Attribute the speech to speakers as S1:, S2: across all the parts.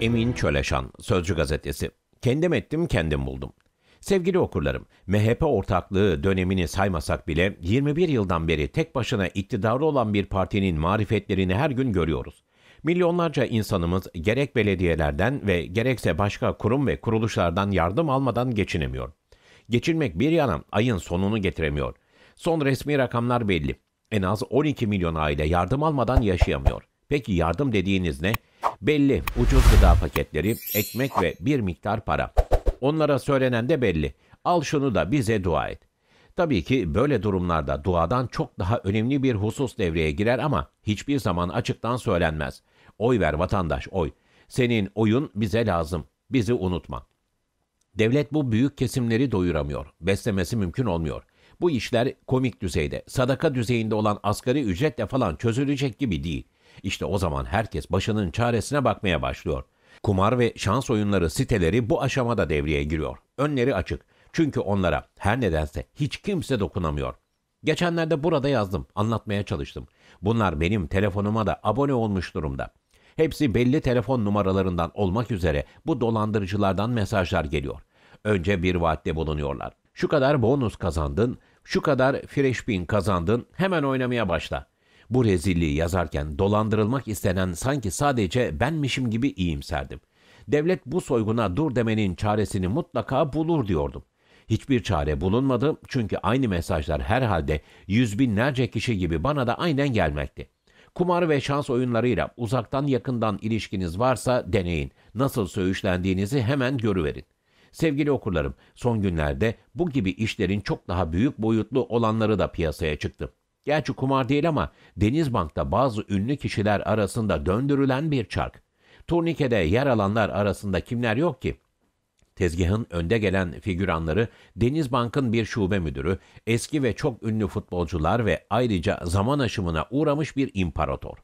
S1: Emin Çöleşan, Sözcü Gazetesi. Kendim ettim, kendim buldum. Sevgili okurlarım, MHP ortaklığı dönemini saymasak bile 21 yıldan beri tek başına iktidarı olan bir partinin marifetlerini her gün görüyoruz. Milyonlarca insanımız gerek belediyelerden ve gerekse başka kurum ve kuruluşlardan yardım almadan geçinemiyor. Geçinmek bir yana ayın sonunu getiremiyor. Son resmi rakamlar belli. En az 12 milyon aile yardım almadan yaşayamıyor. Peki yardım dediğiniz ne? Belli ucuz gıda paketleri, ekmek ve bir miktar para. Onlara söylenen de belli. Al şunu da bize dua et. Tabii ki böyle durumlarda duadan çok daha önemli bir husus devreye girer ama hiçbir zaman açıktan söylenmez. Oy ver vatandaş oy. Senin oyun bize lazım. Bizi unutma. Devlet bu büyük kesimleri doyuramıyor. Beslemesi mümkün olmuyor. Bu işler komik düzeyde, sadaka düzeyinde olan asgari ücretle falan çözülecek gibi değil. İşte o zaman herkes başının çaresine bakmaya başlıyor. Kumar ve şans oyunları siteleri bu aşamada devreye giriyor. Önleri açık. Çünkü onlara her nedense hiç kimse dokunamıyor. Geçenlerde burada yazdım, anlatmaya çalıştım. Bunlar benim telefonuma da abone olmuş durumda. Hepsi belli telefon numaralarından olmak üzere bu dolandırıcılardan mesajlar geliyor. Önce bir vaatte bulunuyorlar. Şu kadar bonus kazandın, şu kadar fresh bin kazandın, hemen oynamaya başla. Bu rezilliği yazarken dolandırılmak istenen sanki sadece benmişim gibi iyimserdim. Devlet bu soyguna dur demenin çaresini mutlaka bulur diyordum. Hiçbir çare bulunmadı çünkü aynı mesajlar herhalde yüz binlerce kişi gibi bana da aynen gelmekti. Kumar ve şans oyunlarıyla uzaktan yakından ilişkiniz varsa deneyin. Nasıl söğüşlendiğinizi hemen görüverin. Sevgili okurlarım, son günlerde bu gibi işlerin çok daha büyük boyutlu olanları da piyasaya çıktı. Gerçi kumar değil ama Denizbank'ta bazı ünlü kişiler arasında döndürülen bir çark. Turnikede yer alanlar arasında kimler yok ki? Tezgahın önde gelen figüranları Denizbank'ın bir şube müdürü, eski ve çok ünlü futbolcular ve ayrıca zaman aşımına uğramış bir imparator.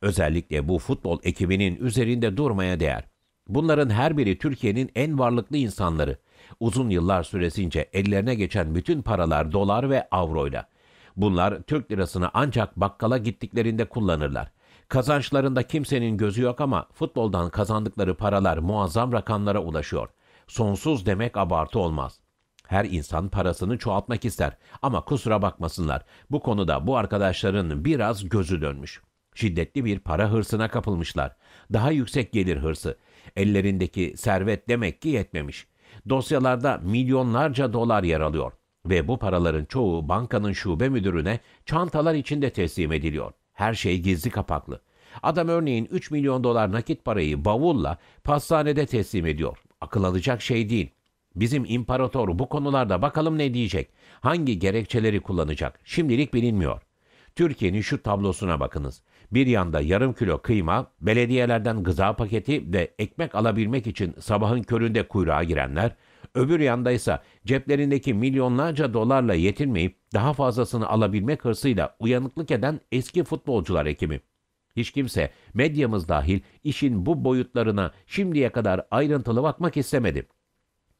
S1: Özellikle bu futbol ekibinin üzerinde durmaya değer. Bunların her biri Türkiye'nin en varlıklı insanları. Uzun yıllar süresince ellerine geçen bütün paralar dolar ve avroyla. Bunlar Türk lirasını ancak bakkala gittiklerinde kullanırlar. Kazançlarında kimsenin gözü yok ama futboldan kazandıkları paralar muazzam rakamlara ulaşıyor. Sonsuz demek abartı olmaz. Her insan parasını çoğaltmak ister ama kusura bakmasınlar. Bu konuda bu arkadaşların biraz gözü dönmüş. Şiddetli bir para hırsına kapılmışlar. Daha yüksek gelir hırsı. Ellerindeki servet demek ki yetmemiş. Dosyalarda milyonlarca dolar yer alıyor ve bu paraların çoğu bankanın şube müdürüne çantalar içinde teslim ediliyor. Her şey gizli kapaklı. Adam örneğin 3 milyon dolar nakit parayı bavulla pastanede teslim ediyor. Akıl alacak şey değil. Bizim imparator bu konularda bakalım ne diyecek? Hangi gerekçeleri kullanacak? Şimdilik bilinmiyor. Türkiye'nin şu tablosuna bakınız. Bir yanda yarım kilo kıyma, belediyelerden gıza paketi ve ekmek alabilmek için sabahın köründe kuyruğa girenler, Öbür yanda ise ceplerindeki milyonlarca dolarla yetinmeyip daha fazlasını alabilmek hırsıyla uyanıklık eden eski futbolcular ekimi. Hiç kimse medyamız dahil işin bu boyutlarına şimdiye kadar ayrıntılı bakmak istemedi.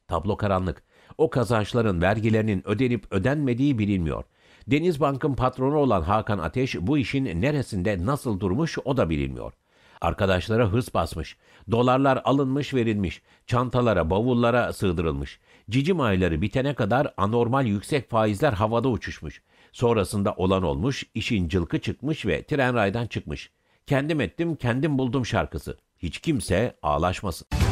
S1: Tablo karanlık. O kazançların vergilerinin ödenip ödenmediği bilinmiyor. Denizbankın patronu olan Hakan Ateş bu işin neresinde nasıl durmuş o da bilinmiyor.'' Arkadaşlara hız basmış. Dolarlar alınmış verilmiş. Çantalara, bavullara sığdırılmış. Cicim ayları bitene kadar anormal yüksek faizler havada uçuşmuş. Sonrasında olan olmuş, işin cılkı çıkmış ve tren raydan çıkmış. Kendim ettim, kendim buldum şarkısı. Hiç kimse ağlaşmasın.